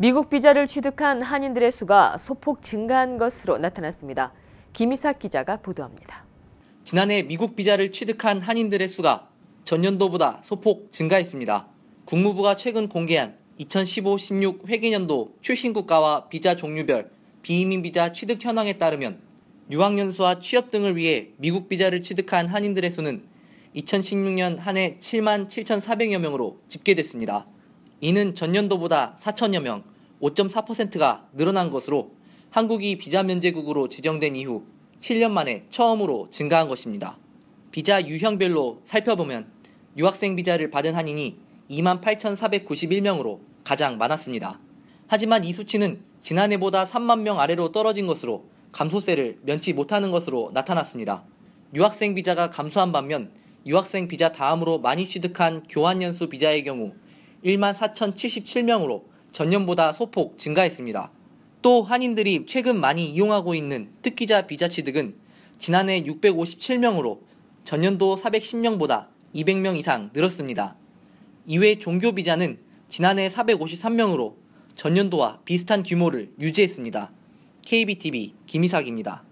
미국 비자를 취득한 한인들의 수가 소폭 증가한 것으로 나타났습니다. 김희사 기자가 보도합니다. 지난해 미국 비자를 취득한 한인들의 수가 전년도보다 소폭 증가했습니다. 국무부가 최근 공개한 2015-16회계연도 출신국가와 비자 종류별 비이민 비자 취득 현황에 따르면 유학연수와 취업 등을 위해 미국 비자를 취득한 한인들의 수는 2016년 한해 7만 7,400여 명으로 집계됐습니다. 이는 전년도보다 4천여 명, 5.4%가 늘어난 것으로 한국이 비자 면제국으로 지정된 이후 7년 만에 처음으로 증가한 것입니다. 비자 유형별로 살펴보면 유학생 비자를 받은 한인이 28,491명으로 가장 많았습니다. 하지만 이 수치는 지난해보다 3만 명 아래로 떨어진 것으로 감소세를 면치 못하는 것으로 나타났습니다. 유학생 비자가 감소한 반면 유학생 비자 다음으로 많이 취득한 교환연수 비자의 경우 1만 4,077명으로 전년보다 소폭 증가했습니다. 또 한인들이 최근 많이 이용하고 있는 특기자 비자 취득은 지난해 657명으로 전년도 410명보다 200명 이상 늘었습니다. 이외 종교 비자는 지난해 453명으로 전년도와 비슷한 규모를 유지했습니다. KBTV 김희삭입니다.